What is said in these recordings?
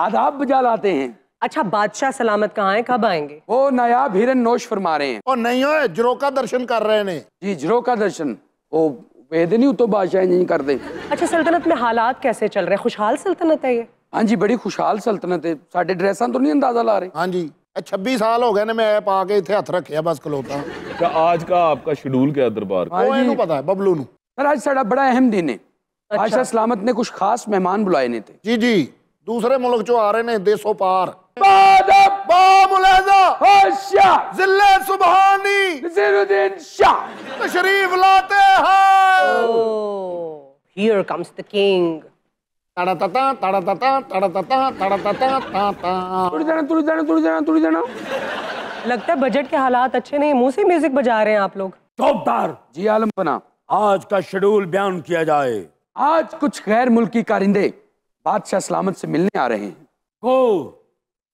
आदाब बजा लाते हैं अच्छा बादशाह सलामत कहाँ है कब आएंगे वो नया हिरन नोश फरमा रहे हैं और नहीं हो जरो का दर्शन कर रहे हैं जी जरो का दर्शन वो वेद नहीं तो बादशाह नहीं करते अच्छा सल्तनत में हालात कैसे चल रहे हैं खुशहाल सल्तनत है ये हाँ जी बड़ी खुशहाल सल्तनत है साढ़े ड्रेसा तो नहीं अंदाजा ला रहे हाँ जी छब्बीस साल हो गए ने मैं पा के इतने हथ रखे बस खलोता अच्छा आज का आपका शेड्यूल क्या दरबार हाँ हाँ पता है बबलू सर आज साड़ा बड़ा अहम दिन है अच्छा। सलामत ने कुछ खास मेहमान बुलाए ने थे जी जी दूसरे मुल्क जो आ रहे ने देशों पार जिले लाते कम्स द किंग ताता जाना जाना जाना जाना लगता है बजट के हालात अच्छे नहीं मुंह से म्यूजिक बजा रहे हैं आप लोग टॉपदार जी आलम बना आज का शेड्यूल बयान किया जाए आज कुछ गैर मुल्की कारिंदे बादशाह सलामत से मिलने आ रहे हैं को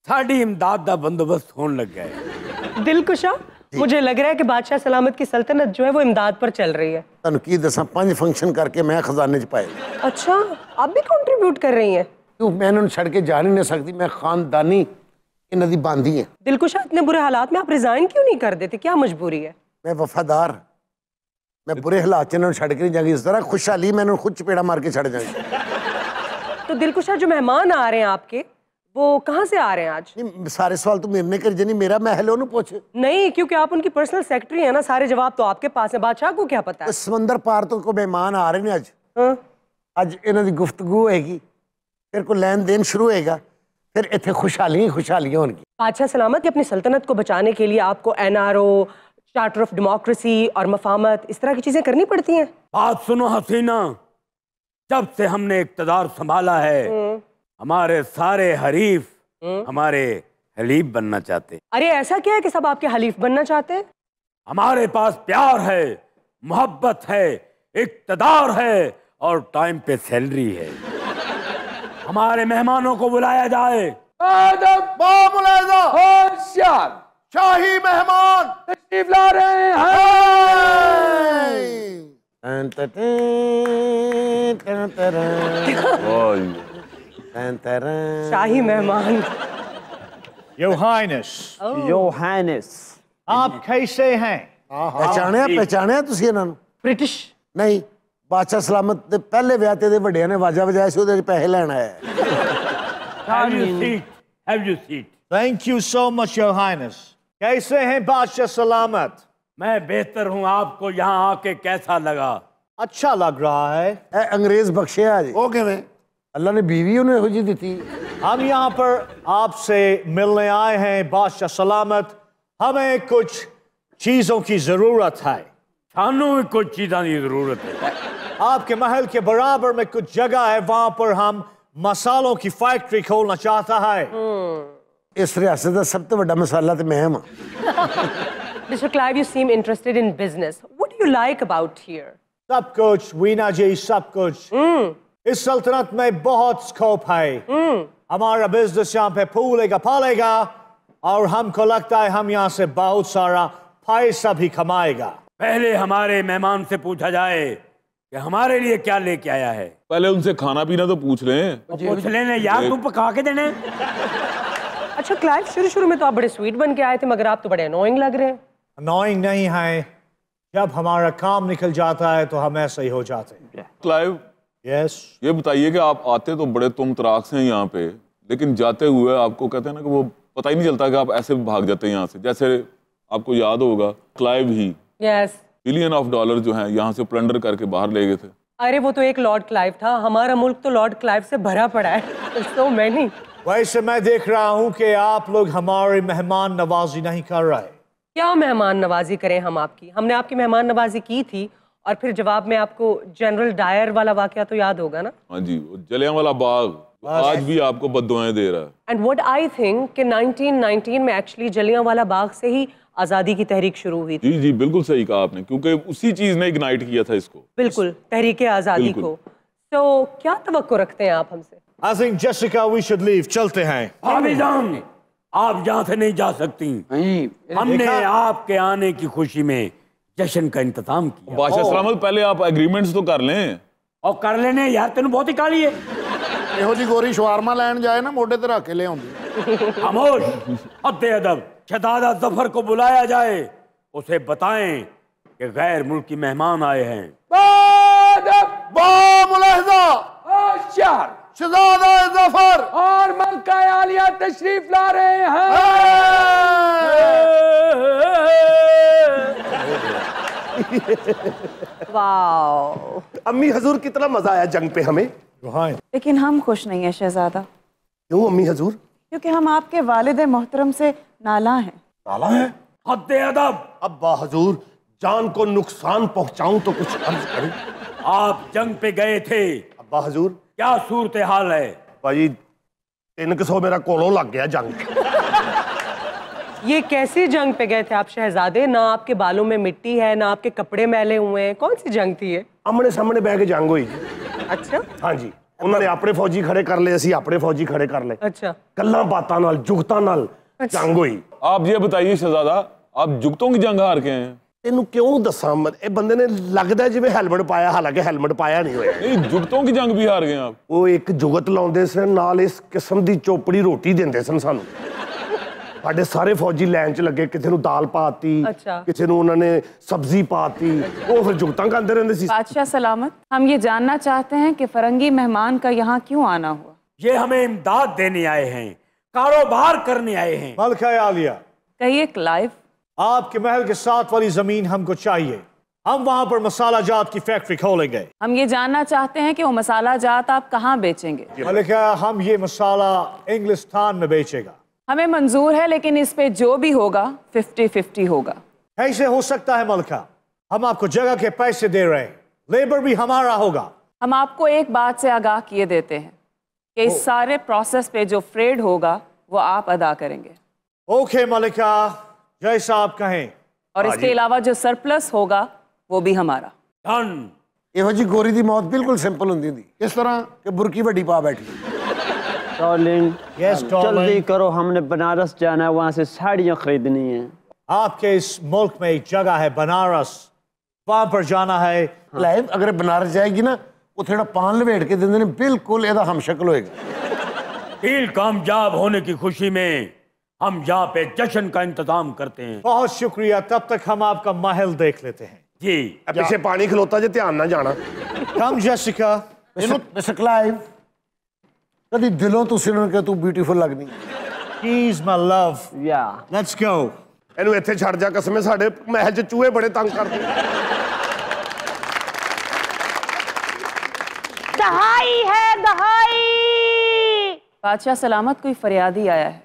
साड़ी इमदाद का बंदोबस्त होने लग गया है दिलकुशा मुझे लग रहा है कि बादशाह सलामत की सल्तनत जो है वो इमदाद पर चल रही है तनकी दसा पांच फंक्शन करके मैं खजाने च पाए अच्छा आप भी कंट्रीब्यूट कर रही हैं क्यों मैंने उन छड़ के जा नहीं सकती मैं खानदानी इन्हों नदी बांधी है दिल दिलकुशा इतने बुरे हालात में आप रिजाइन क्यों नहीं कर देते क्या मजबूरी है मैं वफादार मैं बुरे हालात छड़ के नहीं जाऊंगी इस तरह खुशहाली मैंने खुद चपेड़ा मार के छड़ जाऊंगी तो दिलकुशा जो मेहमान आ रहे हैं आपके वो कहाँ से आ रहे हैं आज नहीं सारे सवाल तो मेरे कर जानी मेरा महल हेलो पूछ नहीं क्योंकि आप उनकी पर्सनल सेक्रेटरी है ना सारे जवाब तो आपके पास है बादशाह को क्या पता है तो समंदर पार तो को मेहमान आ रहे हैं आज हाँ? ਅੱਜ ਇਹਨਾਂ ਦੀ ਗੁਫ਼ਤਗੂ ਹੋਏਗੀ ਫਿਰ ਕੋ ਲੈਣ ਦੇਣ ਸ਼ੁਰੂ फिर इतने खुशहाली ही खुशहाली होंगी बादशाह सलामत की अपनी सल्तनत को बचाने के लिए आपको N R O charter of democracy और मफामत इस तरह की चीज़ें करनी पड़ती है बात सुनो हसीना जब से हमने इकतदार संभाला है हम्म। हमारे सारे हरीफ हम्म। हमारे हलीफ बनना चाहते अरे ऐसा क्या है कि सब आपके हलीफ बनना चाहते हमारे पास प्यार है मोहब्बत है इकतदार है और टाइम पे सैलरी है हमारे मेहमानों को बुलाया जाए शाही मेहमान तशरीफ ला रहे हैं शाही मेहमान योहानिस योहानिस आप कैसे हैं पहचाने पहचाने तुसी इनन ब्रिटिश नहीं बादशाह सलामत पहले ब्याह दे बढ़िया ने बाजा बजाया से ओदे पैसे लेना है have you seat have you seat thank you so much योहानिस कैसे हैं बादशाह सलामत मैं बेहतर हूँ आपको यहाँ आके कैसा लगा अच्छा लग रहा है ए, अंग्रेज बख्शे ओके अल्लाह ने बीवी उन्हें खुजी दी थी हम यहाँ पर आपसे मिलने आए हैं बादशाह सलामत हमें कुछ चीज़ों की ज़रूरत है थानों में कुछ चीजा की ज़रूरत है आपके महल के बराबर में कुछ जगह है वहाँ पर हम मसालों की फैक्ट्री खोलना चाहता है इस रियासत का सब तो बड़ा मसाला तो मैं Mr. Clive, you seem interested in business. What do you like about here? सब कुछ वीना जी सब कुछ mm. इस सल्तनत में बहुत स्कोप है mm. हमारा बिजनेस यहाँ पे फूलेगा पालेगा और हमको लगता है हम यहाँ से बहुत सारा पैसा भी कमाएगा पहले हमारे मेहमान से पूछा जाए कि हमारे लिए क्या लेके आया है पहले उनसे खाना पीना तो पूछ लें तो पूछ लेने यार तुम पका के देने अच्छा क्लाइव शुरू शुरू में तो आप बड़े स्वीट बन के आए थे मगर आप तो बड़े अनोइंग लग रहे हैं annoying nahi hai जब हमारा काम निकल जाता है तो hum aise hi हो जाते हैं क्लाइव यस ये बताइए कि आप आते तो बड़े तुम तराक से हैं यहाँ पे लेकिन जाते हुए आपको कहते हैं ना कि वो पता ही नहीं चलता कि आप ऐसे भाग जाते हैं यहाँ से जैसे आपको याद होगा क्लाइव ही यस बिलियन ऑफ डॉलर जो है यहाँ से प्लंडर करके बाहर ले गए थे अरे वो तो एक लॉर्ड क्लाइव था हमारा मुल्क तो लॉर्ड क्लाइव से भरा पड़ा है सो मैनी वैसे मैं देख रहा हूँ कि आप लोग हमारे मेहमान नवाजी नहीं कर रहे क्या मेहमान नवाजी करें हम आपकी हमने आपकी मेहमान नवाजी की थी और फिर जवाब में आपको जनरल डायर वाला वाक्य तो याद होगा ना हाँ जी जलिया वाला बाग आज भी आपको बदवाएं दे रहा है एंड वट आई थिंक कि 1919 में एक्चुअली जलिया वाला बाग से ही आज़ादी की तहरीक शुरू हुई थी जी जी बिल्कुल सही कहा आपने क्योंकि उसी चीज़ ने इग्नाइट किया था इसको बिल्कुल तहरीक आज़ादी को तो क्या तो रखते हैं आप हमसे I think Jessica we should leave चलते हैं आप यहाँ से नहीं जा सकती नहीं हमने आपके आने की खुशी में जश्न का इंतजाम किया बादशाह सलामत पहले आप एग्रीमेंट्स तो कर लें और कर लेने यार तेन बहुत ही काली है ਇਹੋ ਜੀ ਗੋਰੀ ਸ਼ਵਾਰਮਾ ਲੈਣ ਜਾਏ ਨਾ ਮੋਢੇ ਤੇ ਰੱਖ ਕੇ ਲਿਆਉਂਦੀ ਖਾਮੋਸ਼ ਅਤੇ ਅਦਬ ਸ਼ਹਜ਼ਾदा जफर को बुलाया जाए उसे बताएं कि गैर मुल्की मेहमान आए हैं बादब बा मुलाहजा शहर जफर और मलका आलिया तशरीफ ला रहे हैं अम्मी हजूर कितना मजा आया जंग पे हमें लेकिन हम खुश नहीं है शहजादा क्यों अम्मी हजूर क्योंकि हम आपके वालिद मोहतरम से नाला हैं नाला है अदब अब्बा हजूर जान को नुकसान पहुंचाऊं तो कुछ अर्ज करूं आप जंग पे गए थे अब्बा हजूर क्या सूरत हाल है भाई तीन सौ मेरा कोलो लग गया जंग ये कैसी जंग पे गए थे आप शहजादे ना आपके बालों में मिट्टी है ना आपके कपड़े मैले हुए हैं कौन सी जंग थी ये आमने सामने बह के जंग हुई अच्छा हाँ जी उन्होंने अपने फौजी खड़े कर ले असि अपने फौजी खड़े कर ले अच्छा गल्ला बातों जुगतों अच्छा। जंग हुई आप ये बताइए शहजादा आप जुगतों की जंग हार के हैं इनू क्यों दसा मत ए बंद ने लगता जिम्मे हैलमेट पाया हालांकि हैलमेट पाया नहीं हो जुगतों की जंग भी हार गए वो एक जुगत लाते सन इस किस्म की चोपड़ी रोटी देंगे सन सू अच्छा। फरंगी मेहमान का यहाँ क्यों आना ये हमें इमदाद देने कारोबार करने आए हैं कहिए लाइफ आपके महल के साथ वाली जमीन हमको चाहिए हम वहां पर मसाला जात की फैक्ट्री खोलेंगे हम ये जानना चाहते हैं कि वो मसाला जात आप कहाँ बेचेंगे हम ये मसाला इंग्लिस्तान में बेचेगा हमें मंजूर है लेकिन इस पे जो भी होगा फिफ्टी फिफ्टी होगा कैसे हो सकता है मलका हम आपको जगह के पैसे दे रहे हैं लेबर भी हमारा होगा हम आपको एक बात से आगाह किए देते हैं कि इस सारे प्रोसेस पे जो फ्रेड होगा वो आप अदा करेंगे ओके मलिका जैसा आप कहें और हाँ इसके अलावा जो सरप्लस होगा वो भी हमारा धन ਇਹੋ जी गोरी ਦੀ मौत बिल्कुल सिंपल ਹੁੰਦੀ थी ਇਸ तरह के बुरकी वी पा बैठी टॉलिन यस um, जल्दी करो हमने बनारस जाना है वहां से साड़ियां खरीदनी है आपके इस मुल्क में एक जगह है बनारस वहां पर जाना है हाँ। अगर बनारस जाएगी ना वो थोड़ा पान लपेट के दिन बिल्कुल हम शक्ल ਹੋਏਗਾ डील कामयाब होने की खुशी में हम यहाँ पे जश्न का इंतजाम करते हैं बहुत शुक्रिया तब तक हम आपका महल देख लेते हैं जी पीछे पानी खिलोता जी ध्यान ना जाना कम जसिका मिस्टर क्लाइव ਕਦੀ ਦਿਲੋਂ ਤੁਸੀਂ ਉਹਨਾਂ ਕਿ ਤੂੰ दहाई है दहाई बादशाह सलामत कोई फरियादी आया है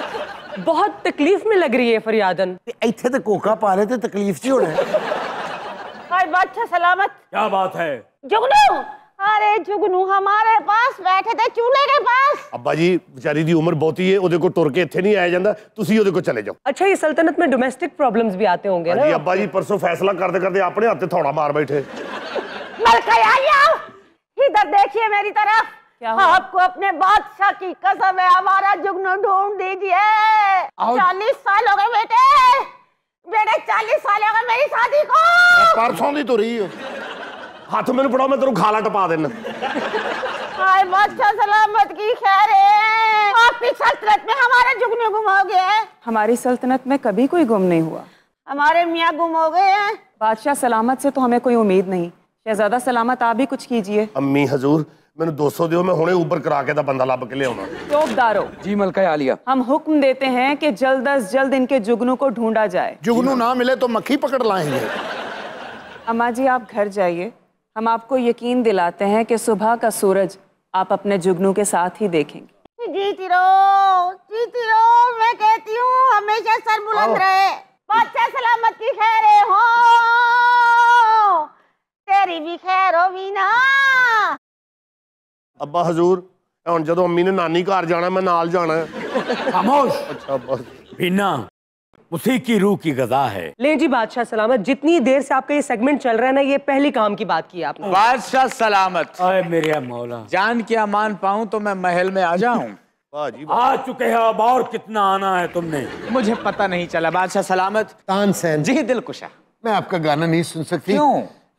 ਬਹੁਤ ਤਕਲੀਫ ਮੇ ਲੱਗ ਰਹੀ ਹੈ ਫਰਿਆਦਨ ਇੱਥੇ ਤੇ ਕੋਕਾ ਪਾ ਰਹੇ ਤੇ ਤਕਲੀਫ ਚ ਹੋਣਾ ਹਾਏ ਬਾਦਸ਼ਾਹ ਸਲਾਮਤ ਕੀ ਬਾਤ ਹੈ ਜੁਗਨੂ अरे जुगनू हमारे पास बैठे थे चूल्हे के पास अब्बा जी बेचारी दी उम्र बहुत ही है ओदे को टुर के इथे नहीं आया जांदा ਤੁਸੀਂ ਉਹਦੇ ਕੋਲ ਚਲੇ ਜਾਓ ਅੱਛਾ ਇਹ ਸਲਤਨਤ ਮੇ ਡੋਮੈਸਟਿਕ ਪ੍ਰੋਬਲਮਸ ਵੀ ਆਤੇ ਹੋंगे ਨਾ ਜੀ ਅੱਬਾ ਜੀ ਪਰਸੋਂ ਫੈਸਲਾ ਕਰਦੇ ਕਰਦੇ ਆਪਣੇ ਹੱਥੇ ਥੋੜਾ ਮਾਰ ਬੈਠੇ ਮਲਕਾ ਆ ਜਾਓ इधर देखिए मेरी तरफ क्या हुआ? आपको अपने बादशाह की कसम है हमारा जुगनू ढूंढ दीजिए चालीस साल हो गए बेटे बेटे चालीस साल हो गए मेरी शादी को परसों तो रही हो हाथ मेन पड़ाओ मैं तेरू खाला टपा देना हाय बादशाह सलामत की खैर आपकी सल्तनत में हमारा जुगनू गुम हो गया है हमारी सल्तनत में कभी कोई गुम नहीं हुआ हमारे मियाँ गुम हो गए हैं बादशाह सलामत से तो हमें कोई उम्मीद नहीं ਸ਼ਹਿਜ਼ਾਦਾ ਸਲਾਮਤ ਆ ਵੀ ਕੁਝ ਕੀਜੀਏ ਅੰਮੀ ਹਜ਼ੂਰ ਮੈਨੂੰ 200 ਦਿਓ मैं ਹੁਣੇ ऊपर करा के ਦਾ ਬੰਦਾ ਲੱਭ ਕੇ ਲਿਆਉਣਾ जी मलका आलिया हम हुक्म देते हैं कि जल्द अज जल्द इनके जुगनू को ढूंढा जाए जुगनू ना मिले तो मक्खी पकड़ लाएंगे अम्मा जी आप घर जाइए हम आपको यकीन दिलाते हैं कि सुबह का सूरज आप अपने जुगनू के साथ ही देखेंगे मैं कहती हमेशा सर बुलंद रहे सलामत की खैर हो तेरी भी खैर हो मीना ਅੱਬਾ ਹਜ਼ੂਰ ਇਹ ਹੁਣ ਜਦੋਂ ਅੰਮੀ ਨੇ ਨਾਨੀ ਘਰ ਜਾਣਾ ਮੈਂ ਨਾਲ ਜਾਣਾ है खामोश अच्छा बस बिना उसी की रूह की गजा है ले जी बादशाह सलामत जितनी देर से आपका ये सेगमेंट चल रहा है ना ये पहले काम की बात की आपने बादशाह सलामत आए मेरे मौला जान के अमान पाऊं तो मैं महल में आ जाऊं आ चुके हैं अब और कितना आना है तुमने मुझे पता नहीं चला बादशाह सलामत तानसेन जी दिल कुशा मैं आपका गाना नहीं सुन सकती क्यों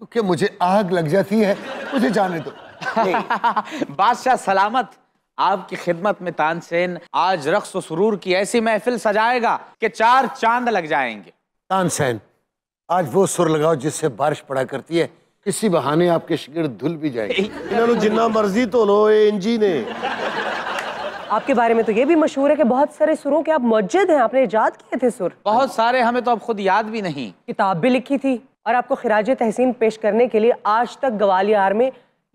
तो क्या मुझे आग लग जाती है मुझे जाने दो बादशाह सलामत आपकी खिदमत में तानसेन आज रक्स सुरूर की ऐसी महफिल सजाएगा कि चार चांद लग जाएंगे तानसेन आज वो सुर लगाओ जिससे बारिश पड़ा करती है किसी बहाने आपके शिगिर धुल भी जाएंगे इन्होंने जिन्ना मर्जी तो लो एनजी ने आपके बारे में तो ये भी मशहूर है कि बहुत सारे सुरों के आप मस्जिद हैं आपने याद किए थे सुर बहुत सारे हमें तो अब खुद याद भी नहीं किताब भी लिखी थी और आपको खराज तहसीन पेश करने के लिए आज तक ग्वालियर में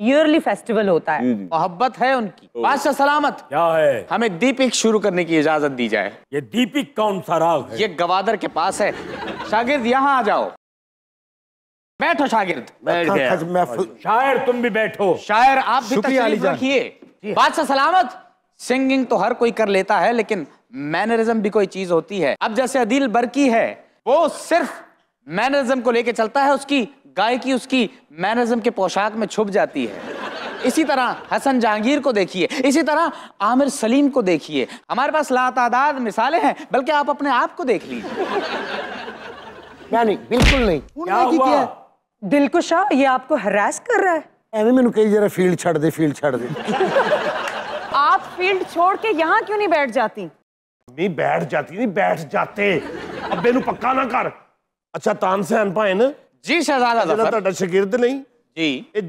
ईयरली फेस्टिवल होता है मोहब्बत है उनकी बादशाह सलामत क्या है हमें दीपिक शुरू करने की इजाजत दी जाए ये दीपिक कौन सा राग है? ये गवादर के पास है शागिर्द यहाँ आ जाओ बैठो शागिर्द बैठ गया अच्छा, शायर तुम भी बैठो शायर आप भी रखिए बादशाह सलामत सिंगिंग तो हर कोई कर लेता है लेकिन मैनरिज्म भी कोई चीज होती है अब जैसे अदिल बरकी है वो सिर्फ मैनरिज्म को लेके चलता है उसकी गाय की उसकी मैनरिज्म के पोशाक में छुप जाती है इसी तरह हसन जहांगीर को देखिए इसी तरह आमिर सलीम को देखिए हमारे पास लातादाद मिसालें हैं बल्कि आप अपने आप को देख लीजिए ना नहीं बिल्कुल नहीं क्या हुआ दिल को शाह ये आपको हरास कर रहा है ਐਵੇਂ ਮੈਨੂੰ ਕਹੀ जरा फील्ड ਛੱਡ दे फील्ड ਛੱਡ दे आप फील्ड छोड़ के यहाँ क्यों नहीं बैठ जाती नहीं बैठ जाती नहीं बैठ जाते अब ਨੂੰ पक्का ना कर अच्छा ਤਾਨਸੈਨ ਭੈਣ ਜੀ ਸ਼ਹਜ਼ਾਦਾ ਜ਼ਫਰ ਜਿਹੜਾ ਤੁਹਾਡਾ ਸ਼ਾਗਿਰਦ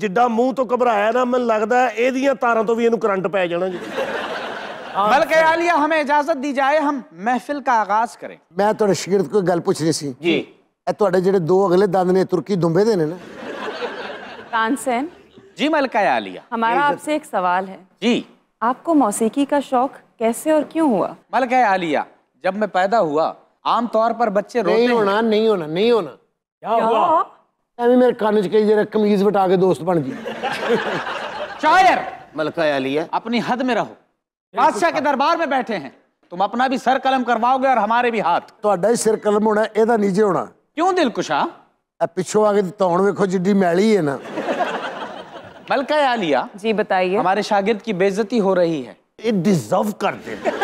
जिडा मूह तो घबराया ना मैं लगता है ਮੈਨੂੰ ਲੱਗਦਾ ਇਹਦੀਆਂ ਤਾਰਾਂ ਤੋਂ करंट पै जाना जी हाँ, बल्कि आलिया हमें इजाजत दी जाए हम महफिल का आगाज करें मैं तो शिगिर्द को गल पूछनी सी जी तो जो दो अगले दंद ने तुर्की दुम्बे देने ना तानसेन जी मलका आलिया हमारा आपसे एक सवाल है जी आपको मौसीकी का शौक कैसे और क्यों हुआ मलका आलिया जब मैं पैदा हुआ तौर पर बच्चे रोते नहीं होना नहीं होना नहीं होना क्या हुआ ਐਵੇਂ ਮੇਰੇ ਕੰਨ 'ਚ ਕਈ ਜਿਹੜਾ ਕਮੀਜ਼ ਵਟਾ ਕੇ ਦੋਸਤ ਬਣ ਜੀ शायर मलका आलिया अपनी हद में रहो बादशाह के दरबार में बैठे हैं तुम अपना भी सर कलम करवाओगे और हमारे भी हाथ ਤੁਹਾਡਾ ਹੀ ਸਿਰ ਕਲਮ ਹੋਣਾ ਇਹਦਾ ਨੀਚੇ ਹੋਣਾ क्यों दिलकुशा ਇਹ ਪਿੱਛੋਂ ਆ ਕੇ ਤੌਣ ਵੇਖੋ ਜਿੱਡੀ ਮੈਲੀ ਹੈ ਨਾ मलका आलिया जी बताइए हमारे शागिर्द की बेइज्जती हो रही है ਇਹ ਡਿਜ਼ਰਵ ਕਰਦੇ ਨੇ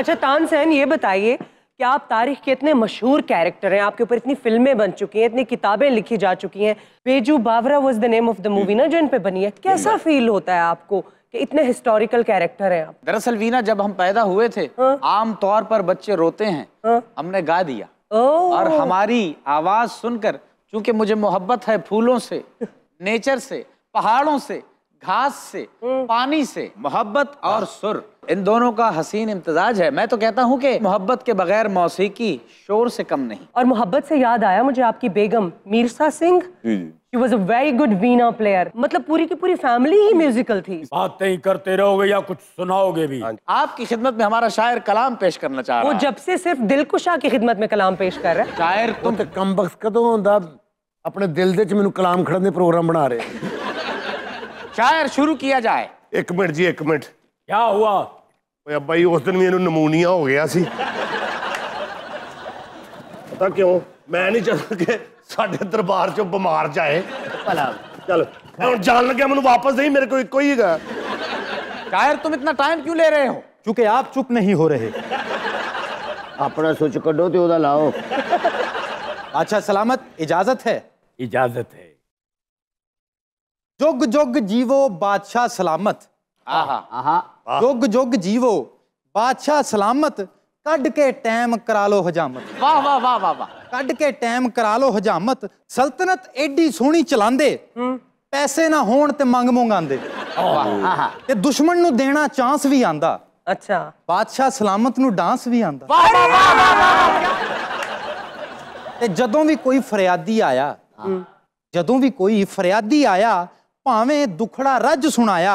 अच्छा तानसेन ये बताइए कि आप तारीख के इतने मशहूर कैरेक्टर हैं आपके ऊपर इतनी फिल्में बन चुकी हैं इतनी किताबें लिखी जा चुकी हैं Baiju Bawra was the name of the movie ना जो इन पे बनी है कैसा फील hmm. होता है आपको कि इतने हिस्टोरिकल कैरेक्टर हैं आप दरअसल वीना जब हम पैदा हुए थे हाँ। आमतौर पर बच्चे रोते हैं हाँ। हमने गा दिया और हमारी आवाज सुनकर चूंकि मुझे मोहब्बत है फूलों से नेचर से पहाड़ों से घास से hmm. पानी से मोहब्बत और हाँ। सुर इन दोनों का हसीन इम्तजाज है मैं तो कहता हूँ कि मोहब्बत के बगैर मौसीकी शोर से कम नहीं और मोहब्बत से याद आया मुझे आपकी बेगम मीरसा Singh She was a very good veena player मतलब पूरी की पूरी फैमिली ही म्यूजिकल थी बातें करते रहोगे या कुछ सुनाओगे भी हाँ आपकी खिदमत में हमारा शायर कलाम पेश करना चाह रहा है वो जब से सिर्फ दिल कुशा की खिदमत में कलाम पेश कर रहा है शायर तुम तो कम बख्श कदों होंदा अपने दिल दे मैं कलाम खड़न दे प्रोग्राम बना रहे शायर शुरू किया जाए एक मिनट जी एक मिनट क्या हुआ भाई उस दिन मेरे नमूनिया हो गया सी पता क्यों मैं नहीं चल के साढ़े दरबार चो बीमार जाए चल हम जान लगे मैं वापस नहीं मेरे को एक ही है शायर तुम इतना टाइम क्यों ले रहे हो चूंकि आप चुप नहीं हो रहे अपना सोच कडो तो लाओ अच्छा सलामत इजाजत है इजाजत है जुग जुग जीवो बादशाह सलामत ਜੁਗ ਜੁਗ ਜੀਵੋ ਬਾਦਸ਼ਾਹ ਸਲਾਮਤ ਕੱਢ ਕੇ ਟਾਈਮ ਕਰਾ ਲੋ ਹਜਾਮਤ ਵਾਹ ਵਾਹ ਵਾਹ ਵਾਹ ਵਾਹ ਕੱਢ ਕੇ ਟਾਈਮ ਕਰਾ ਲੋ ਹਜਾਮਤ ਸਲਤਨਤ ਐਡੀ ਸੋਹਣੀ ਚਲਾਉਂਦੇ ਪੈਸੇ ਨਾ ਹੋਣ ਤੇ ਮੰਗ ਮੰਗਾਂਦੇ ਤੇ ਦੁਸ਼ਮਣ ਨੂੰ ਦੇਣਾ ਚਾਂਸ ਵੀ ਆਂਦਾ ਅੱਛਾ ਬਾਦਸ਼ਾਹ ਸਲਾਮਤ ਨੂੰ ਡਾਂਸ ਵੀ ਆਂਦਾ ਵਾਹ ਵਾਹ ਵਾਹ ਵਾਹ ਤੇ ਜਦੋਂ ਵੀ ਕੋਈ ਫਰਿਆਦੀ ਆਇਆ ਜਦੋਂ ਵੀ ਕੋਈ ਫਰਿਆਦੀ ਆਇਆ ਭਾਵੇਂ ਦੁਖੜਾ ਰੱਜ ਸੁਣਾਇਆ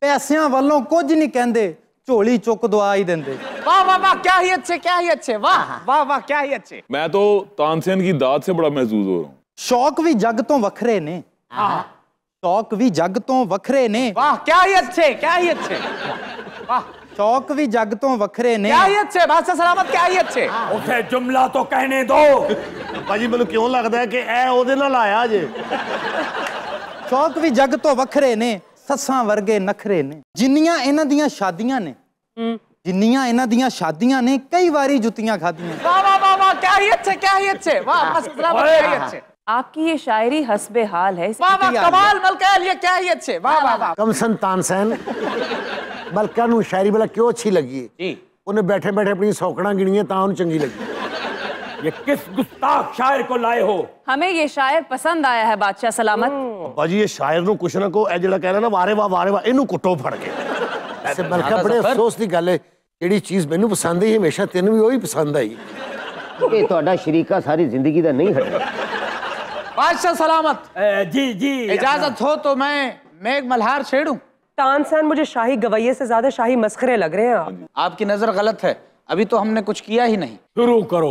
ਪੈਸਿਆਂ वालों कुछ नहीं कहते झोली चुक दवा ही देंगे वाह वाह वाह क्या ही अच्छे क्या ही अच्छे वाह वाह वाह क्या ही अच्छे मैं तो तानसेन की दाद से बड़ा महसूस हो रहा हूँ शौक भी जग तो वखरे ने शौक भी जग तो वखरे ने वाह क्या ही अच्छे क्या ही अच्छे वाह शौक भी जग तो वखरे ने क्या ही अच्छे बादशाह सलामत क्या ही अच्छे उसे जुमला तो कहने दो भाजी मैं क्यों लगता है कि ए आया जे शौक भी जग तो वखरे ने ससा वर्गे नखरे ने जिन्या इन्ह दादिया ने जिन्या इन्ह दादिया ने कई बार जुतियां खादिया आपकी ये शायरी हसबे हाल है कमाल क्या शायरी वाला क्यों अच्छी लगी उन्हें बैठे बैठे अपनी सौकड़ा गिनी चंगी लगी ये किस गुस्ताख शायर को लाए हो हमें ये शायर पसंद आया है बादशाह सलामत हम्म। बाजी ये शायर नु कुछ ना को ए जेड़ा कह रहा ना वारे ਵਾ वारे ਵਾ इनु कुटो फड़ के ऐसे ਬਲਕਾ ਬੜੇ अफसोस दी गल है जेड़ी चीज मेनू पसंद ਆਈ हमेशा तिन भी ओही पसंद आई ਇਹ तोड़ा शरीका सारी जिंदगी दा नहीं ਹਟਦਾ बादशाह सलामत जी जी इजाजत हो तो मैं मैं एक मल्हार छेड़ूं तानसन मुझे शाही गवैये से ज्यादा शाही मस्खरे लग रहे हैं आप आपकी नजर गलत है अभी तो हमने कुछ किया ही नहीं शुरू करो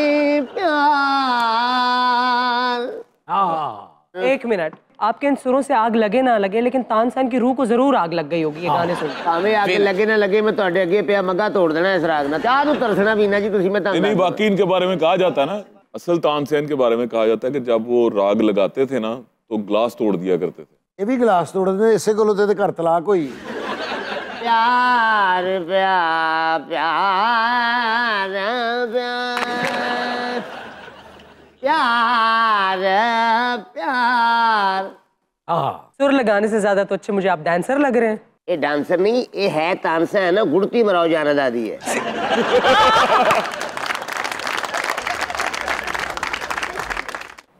एक मिनट आपके इन सुरों से आग लगे ना लगे लेकिन तानसान की रूह को जरूर आग लग गई होगी ये गाने सुन भाਵੇਂ ਅੱਗ ਲੱਗੇ ਨਾ ਲੱਗੇ ਮੈਂ ਤੁਹਾਡੇ ਅੱਗੇ ਪਿਆ ਮਗਾ ਤੋੜ ਦੇਣਾ ਇਸ ਰਾਗ ਨਾਲ ਤੇ ਆਹ ਨੂੰ ਤਰਸਣਾ ਵੀ ਨਾ ਜੀ ਤੁਸੀਂ मैं नहीं बाकी इनके बारे में कहा जाता है ना असल तानसान के बारे में कहा जाता है कि जब वो राग लगाते थे ना तो ग्लास तोड़ दिया करते थे ये भी ग्लास तोड़ देते इससे को ਤੇ ਇਹਦੇ ਘਰ ਤਲਾਕ ਹੋਈ प्यार प्यार प्यार प्यार प्यार प्यार सुर लगाने से ज्यादा तो अच्छे मुझे आप डांसर लग रहे हैं ये डांसर नहीं ये है तानसर है ना गुड़ती मराओ जाना दादी है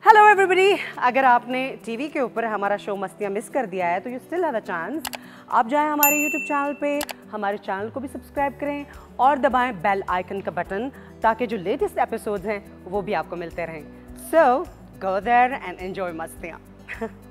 हेलो एवरीबडी अगर आपने टीवी के ऊपर हमारा शो मस्तियाँ मिस कर दिया है तो you still have a chance आप जाए हमारे यूट्यूब चैनल पे हमारे चैनल को भी सब्सक्राइब करें और दबाएं बेल आइकन का बटन ताकि जो लेटेस्ट एपिसोड्स हैं वो भी आपको मिलते रहें सो गो देर एंड एन्जॉय मस्तियाँ